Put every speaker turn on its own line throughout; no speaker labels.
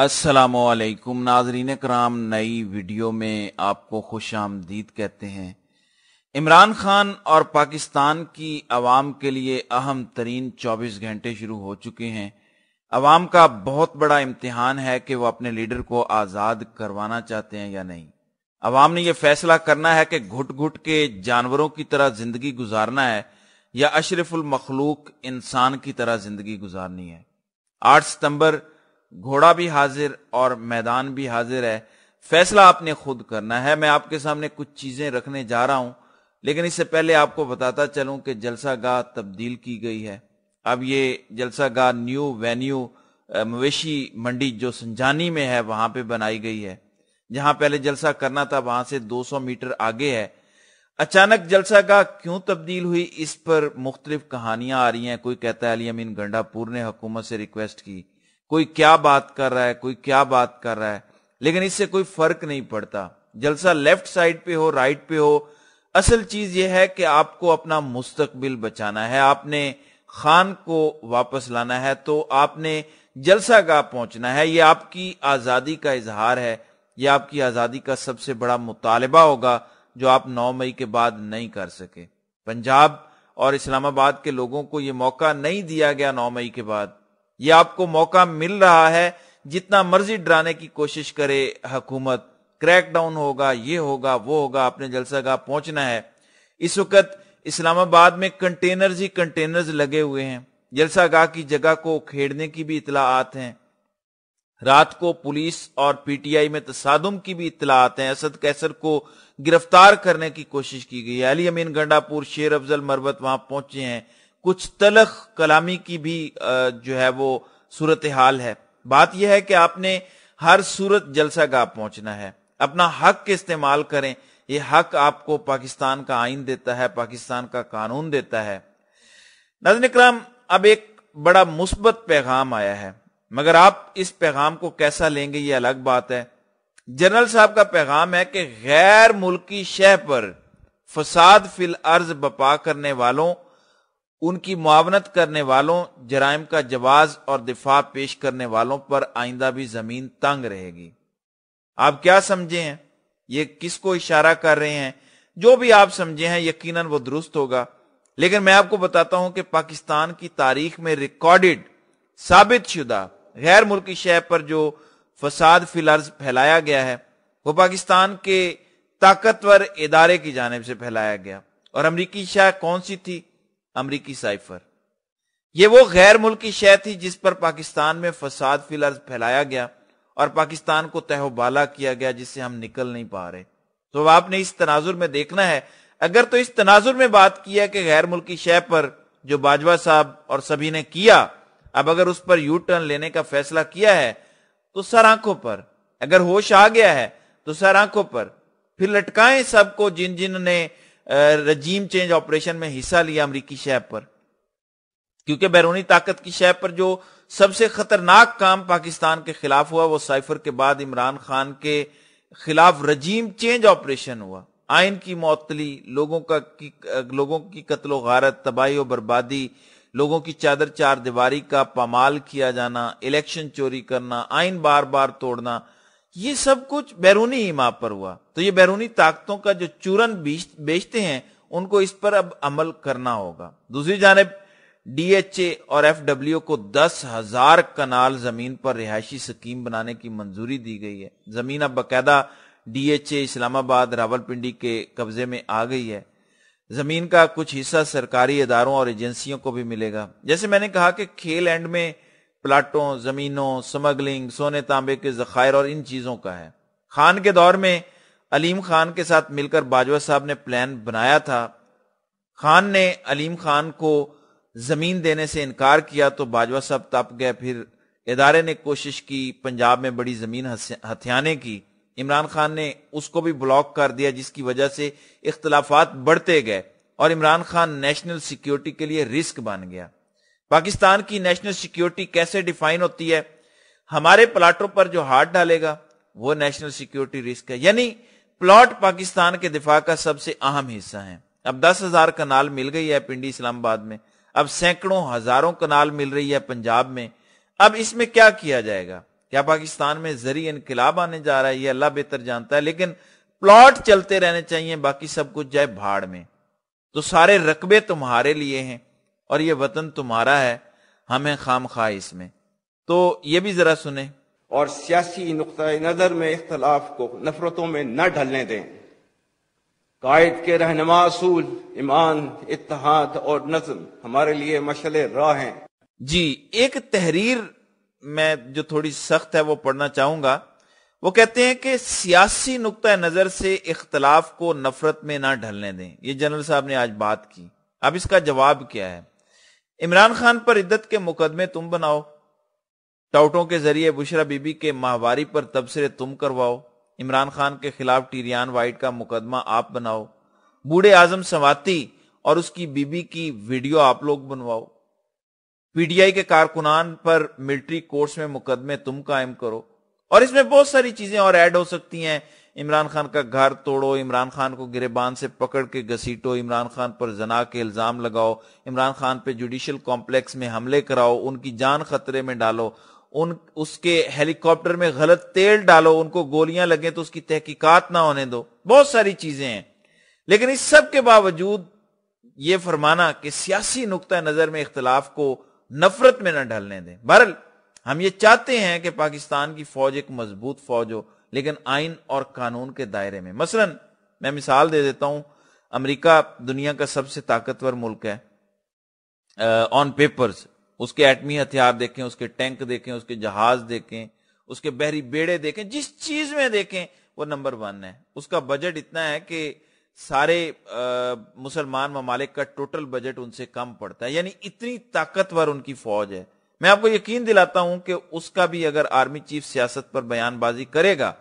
السلام علیکم ناظرین کرام نئی ویڈیو میں آپ کو خوش آمدید کہتے ہیں عمران خان اور پاکستان کی عوام کے لیے اہم ترین چوبیس گھنٹے شروع ہو چکے ہیں عوام کا بہت بڑا امتحان ہے کہ وہ اپنے لیڈر کو آزاد کروانا چاہتے ہیں یا نہیں عوام نے یہ فیصلہ کرنا ہے کہ گھٹ گھٹ کے جانوروں کی طرح زندگی گزارنا ہے یا اشرف المخلوق انسان کی طرح زندگی گزارنی ہے آٹھ ستمبر گھوڑا بھی حاضر اور میدان بھی حاضر ہے فیصلہ آپ نے خود کرنا ہے میں آپ کے سامنے کچھ چیزیں رکھنے جا رہا ہوں لیکن اس سے پہلے آپ کو بتاتا چلوں کہ جلسہ گاہ تبدیل کی گئی ہے اب یہ جلسہ گاہ نیو وینیو مویشی منڈی جو سنجانی میں ہے وہاں پہ بنائی گئی ہے جہاں پہلے جلسہ کرنا تھا وہاں سے دو سو میٹر آگے ہے اچانک جلسہ گاہ کیوں تبدیل ہوئی اس پر مختلف کہانیاں آ رہی ہیں کوئی کہتا ہے علی امین گنڈا پور نے حکومت سے ریکویسٹ کی کوئی کیا بات کر رہا ہے کوئی کیا بات کر رہا ہے لیکن اس سے کوئی فرق نہیں پڑتا جلسہ لیفٹ سائڈ پہ ہو رائٹ پہ ہو اصل چیز یہ ہے کہ آپ کو اپنا مستقبل بچانا ہے آپ نے خان کو واپس لانا ہے تو آپ نے جلسہ گاہ پہنچنا ہے یہ آپ کی آزادی کا اظہار ہے یہ آپ کی آزادی کا سب سے بڑا مطالبہ ہوگا جو آپ نو مئی کے بعد نہیں کر سکے پنجاب اور اسلام آباد کے لوگوں کو یہ موقع نہیں دیا گیا نو مئی کے بعد یہ آپ کو موقع مل رہا ہے جتنا مرضی ڈرانے کی کوشش کرے حکومت کریک ڈاؤن ہوگا یہ ہوگا وہ ہوگا آپ نے جلسہ گاہ پہنچنا ہے اس وقت اسلام آباد میں کنٹینرز ہی کنٹینرز لگے ہوئے ہیں جلسہ گاہ کی جگہ کو کھیڑنے کی بھی اطلاعات ہیں رات کو پولیس اور پی ٹی آئی میں تصادم کی بھی اطلاعات ہیں اسد کیسر کو گرفتار کرنے کی کوشش کی گئی ہے علی امین گنڈا پور شیر افضل مربت وہاں پہنچے ہیں کچھ تلخ کلامی کی بھی جو ہے وہ صورت حال ہے بات یہ ہے کہ آپ نے ہر صورت جلسہ گاہ پہنچنا ہے اپنا حق استعمال کریں یہ حق آپ کو پاکستان کا آئین دیتا ہے پاکستان کا قانون دیتا ہے اکرام اب ایک بڑا مثبت پیغام آیا ہے مگر آپ اس پیغام کو کیسا لیں گے یہ الگ بات ہے جنرل صاحب کا پیغام ہے کہ غیر ملکی شہ پر فساد فی الارض بپا کرنے والوں ان کی معاونت کرنے والوں جرائم کا جواز اور دفاع پیش کرنے والوں پر آئندہ بھی زمین تنگ رہے گی آپ کیا سمجھے ہیں یہ کس کو اشارہ کر رہے ہیں جو بھی آپ سمجھے ہیں یقیناً وہ درست ہوگا لیکن میں آپ کو بتاتا ہوں کہ پاکستان کی تاریخ میں ریکارڈڈ ثابت شدہ غیر ملکی شہ پر جو فساد فلرز پھیلایا گیا ہے وہ پاکستان کے طاقتور ادارے کی جانب سے پھیلایا گیا اور امریکی شاہ کون سی تھی امریکی سائفر یہ وہ غیر ملکی شے تھی جس پر پاکستان میں فساد فی الارض پھیلایا گیا اور پاکستان کو تہو بالا کیا گیا جس سے ہم نکل نہیں پا رہے تو آپ نے اس تناظر میں دیکھنا ہے اگر تو اس تناظر میں بات کیا کہ غیر ملکی شے پر جو باجوا صاحب اور سبھی نے کیا اب اگر اس پر یو ٹرن لینے کا فیصلہ کیا ہے تو سر آنکھوں پر اگر ہوش آ گیا ہے تو سر آنکھوں پر پھر لٹکائیں سب کو جن جن نے رجیم چینج آپریشن میں حصہ لیا امریکی شہر پر کیونکہ بیرونی طاقت کی شہ پر جو سب سے خطرناک کام پاکستان کے خلاف ہوا وہ سائفر کے بعد عمران خان کے خلاف رجیم چینج آپریشن ہوا آئین کی معطلی لوگوں کا لوگوں کی قتل و غارت تباہی و بربادی لوگوں کی چادر چار دیواری کا پامال کیا جانا الیکشن چوری کرنا آئین بار بار توڑنا یہ سب کچھ بیرونی پر ہوا تو یہ بیرونی طاقتوں کا جو چورن بیچتے ہیں ان کو اس پر اب عمل کرنا ہوگا دوسری جانب ڈی ایچ اے اور ایف ڈبلیو کو دس ہزار کنال زمین پر رہائشی سکیم بنانے کی منظوری دی گئی ہے زمین اب باقاعدہ ڈی ایچ اے اسلام آباد راول پنڈی کے قبضے میں آ گئی ہے زمین کا کچھ حصہ سرکاری اداروں اور ایجنسیوں کو بھی ملے گا جیسے میں نے کہا کہ کھیل اینڈ میں پلاٹوں زمینوں سمگلنگ سونے تانبے کے ذخائر اور ان چیزوں کا ہے خان کے دور میں علیم خان کے ساتھ مل کر باجوہ صاحب نے پلان بنایا تھا خان نے علیم خان کو زمین دینے سے انکار کیا تو باجوہ صاحب تپ گئے پھر ادارے نے کوشش کی پنجاب میں بڑی زمین ہتھیانے کی عمران خان نے اس کو بھی بلاک کر دیا جس کی وجہ سے اختلافات بڑھتے گئے اور عمران خان نیشنل سیکیورٹی کے لیے رسک بن گیا پاکستان کی نیشنل سیکیورٹی کیسے ڈیفائن ہوتی ہے ہمارے پلاٹوں پر جو ہاتھ ڈالے گا وہ نیشنل سیکیورٹی رسک ہے یعنی پلاٹ پاکستان کے دفاع کا سب سے اہم حصہ ہے اب دس ہزار کنال مل گئی ہے پنڈی اسلام آباد میں اب سینکڑوں ہزاروں کنال مل رہی ہے پنجاب میں اب اس میں کیا کیا جائے گا کیا پاکستان میں زرعی انقلاب آنے جا رہا ہے یہ اللہ بہتر جانتا ہے لیکن پلاٹ چلتے رہنے چاہیے باقی سب کچھ جائے بھاڑ میں تو سارے رقبے تمہارے لیے ہیں اور یہ وطن تمہارا ہے ہمیں خام خواہ اس میں تو یہ بھی ذرا سنیں اور سیاسی نقطۂ نظر میں اختلاف کو نفرتوں میں نہ ڈھلنے دیں قائد کے رہنما اصول ایمان اتحاد اور نظم ہمارے لیے مشل راہ ہیں جی ایک تحریر میں جو تھوڑی سخت ہے وہ پڑھنا چاہوں گا وہ کہتے ہیں کہ سیاسی نقطۂ نظر سے اختلاف کو نفرت میں نہ ڈھلنے دیں یہ جنرل صاحب نے آج بات کی اب اس کا جواب کیا ہے عمران خان پر عدت کے مقدمے تم بناؤ ٹاؤٹوں کے ذریعے بشرا بی بی کے ماہواری پر تبصرے تم کرواؤ عمران خان کے خلاف ٹیریان وائٹ کا مقدمہ آپ بناؤ بوڑھے اعظم سواتی اور اس کی بیوی کی ویڈیو آپ لوگ بنواؤ پی ٹی آئی کے کارکنان پر ملٹری کورس میں مقدمے تم قائم کرو اور اس میں بہت ساری چیزیں اور ایڈ ہو سکتی ہیں عمران خان کا گھر توڑو عمران خان کو گرے بان سے پکڑ کے گھسیٹو عمران خان پر زنا کے الزام لگاؤ عمران خان پہ جوڈیشل کمپلیکس میں حملے کراؤ ان کی جان خطرے میں ڈالو اس کے ہیلی کاپٹر میں غلط تیل ڈالو ان کو گولیاں لگیں تو اس کی تحقیقات نہ ہونے دو بہت ساری چیزیں ہیں لیکن اس سب کے باوجود یہ فرمانا کہ سیاسی نقطہ نظر میں اختلاف کو نفرت میں نہ ڈھلنے دیں بہرحال ہم یہ چاہتے ہیں کہ پاکستان کی فوج ایک مضبوط فوج ہو لیکن آئین اور قانون کے دائرے میں مثلا میں مثال دے دیتا ہوں امریکہ دنیا کا سب سے طاقتور ملک ہے آن uh, پیپرز اس کے ایٹمی ہتھیار دیکھیں اس کے ٹینک دیکھیں اس کے جہاز دیکھیں اس کے بحری بیڑے دیکھیں جس چیز میں دیکھیں وہ نمبر ون ہے اس کا بجٹ اتنا ہے کہ سارے مسلمان ممالک کا ٹوٹل بجٹ ان سے کم پڑتا ہے یعنی اتنی طاقتور ان کی فوج ہے میں آپ کو یقین دلاتا ہوں کہ اس کا بھی اگر آرمی چیف سیاست پر بیان بازی کرے گا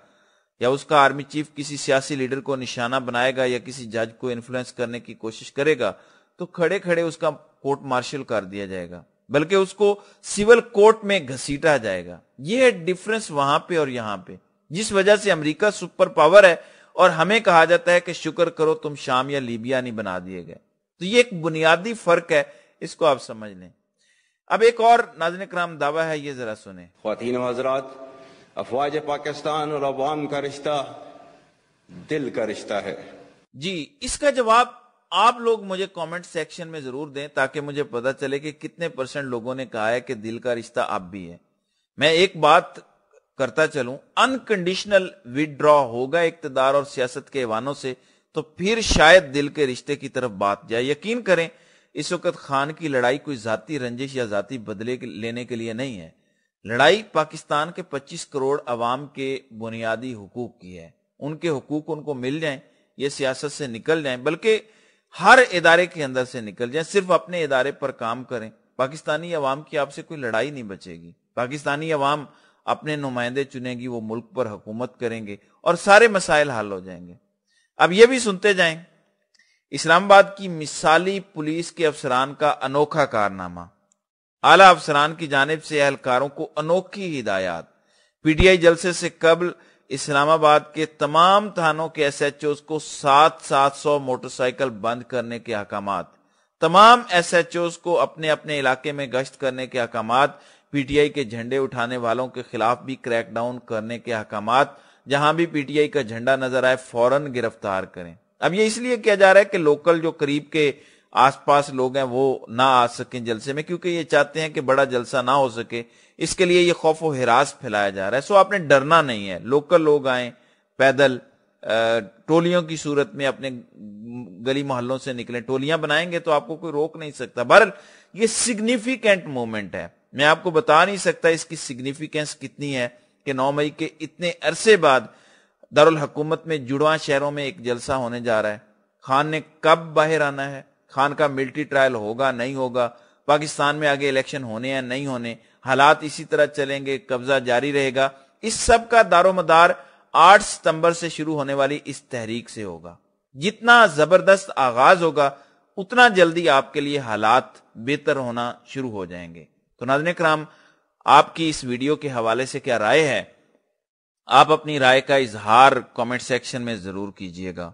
یا اس کا آرمی چیف کسی سیاسی لیڈر کو نشانہ بنائے گا یا کسی جج کو انفلوئنس کرنے کی کوشش کرے گا تو کھڑے کھڑے اس کا کوٹ مارشل کر دیا جائے گا بلکہ اس کو سیول کورٹ میں گھسیٹا جائے گا یہ ہے ڈیفرنس وہاں پہ اور یہاں پہ جس وجہ سے امریکہ سپر پاور ہے اور ہمیں کہا جاتا ہے کہ شکر کرو تم شام یا لیبیا نہیں بنا دیے گئے تو یہ ایک بنیادی فرق ہے اس کو آپ سمجھ لیں اب ایک اور ناظرین کرام دعویٰ ہے یہ ذرا سنیں خواتین و حضرات افواج پاکستان اور عوام کا رشتہ دل کا رشتہ ہے جی اس کا جواب آپ لوگ مجھے کامنٹ سیکشن میں ضرور دیں تاکہ مجھے پتا چلے کہ کتنے پرسنٹ لوگوں نے کہا ہے کہ دل کا رشتہ اب بھی ہے میں ایک بات کرتا چلوں انکنڈیشنل وڈرا ہوگا اقتدار اور سیاست کے ایوانوں سے تو پھر شاید دل کے رشتے کی طرف بات جائے یقین کریں اس وقت خان کی لڑائی کوئی ذاتی رنجش یا ذاتی بدلے لینے کے لیے نہیں ہے لڑائی پاکستان کے پچیس کروڑ عوام کے بنیادی حقوق کی ہے ان کے حقوق ان کو مل جائیں یہ سیاست سے نکل جائیں بلکہ ہر ادارے کے اندر سے نکل جائیں صرف اپنے ادارے پر کام کریں پاکستانی عوام کی آپ سے کوئی لڑائی نہیں بچے گی پاکستانی عوام اپنے نمائندے چنے گی وہ ملک پر حکومت کریں گے اور سارے مسائل حل ہو جائیں گے اب یہ بھی سنتے جائیں اسلام آباد کی مثالی پولیس کے افسران کا انوکھا کارنامہ اعلی افسران کی جانب سے اہلکاروں کو انوکھی ہدایات پی ٹی آئی جلسے سے قبل اسلام آباد کے تمام تھانوں کے ایس ایچ اوز کو سات سات سو موٹر سائیکل بند کرنے کے احکامات تمام ایس ایچ اوز کو اپنے اپنے علاقے میں گشت کرنے کے احکامات پی ٹی آئی کے جھنڈے اٹھانے والوں کے خلاف بھی کریک ڈاؤن کرنے کے احکامات جہاں بھی پی ٹی آئی کا جھنڈا نظر آئے فوراً گرفتار کریں اب یہ اس لیے کیا جا رہا ہے کہ لوکل جو قریب کے آس پاس لوگ ہیں وہ نہ آ سکیں جلسے میں کیونکہ یہ چاہتے ہیں کہ بڑا جلسہ نہ ہو سکے اس کے لیے یہ خوف و ہراس پھیلایا جا رہا ہے سو آپ نے ڈرنا نہیں ہے لوکل لوگ آئیں پیدل ٹولیوں کی صورت میں اپنے گلی محلوں سے نکلیں ٹولیاں بنائیں گے تو آپ کو کوئی روک نہیں سکتا بہرحال یہ سگنیفیکینٹ مومنٹ ہے میں آپ کو بتا نہیں سکتا اس کی سگنیفیکینس کتنی ہے کہ نو مئی کے اتنے عرصے بعد دارالحکومت میں جڑواں شہروں میں ایک جلسہ ہونے جا رہا ہے خان نے کب باہر آنا ہے خان کا ملٹری ٹرائل ہوگا نہیں ہوگا پاکستان میں آگے الیکشن ہونے یا نہیں ہونے حالات اسی طرح چلیں گے قبضہ جاری رہے گا اس سب کا دار و مدار آٹھ ستمبر سے شروع ہونے والی اس تحریک سے ہوگا جتنا زبردست آغاز ہوگا اتنا جلدی آپ کے لیے حالات بہتر ہونا شروع ہو جائیں گے تو ناظرین کرام آپ کی اس ویڈیو کے حوالے سے کیا رائے ہے آپ اپنی رائے کا اظہار کامنٹ سیکشن میں ضرور کیجیے گا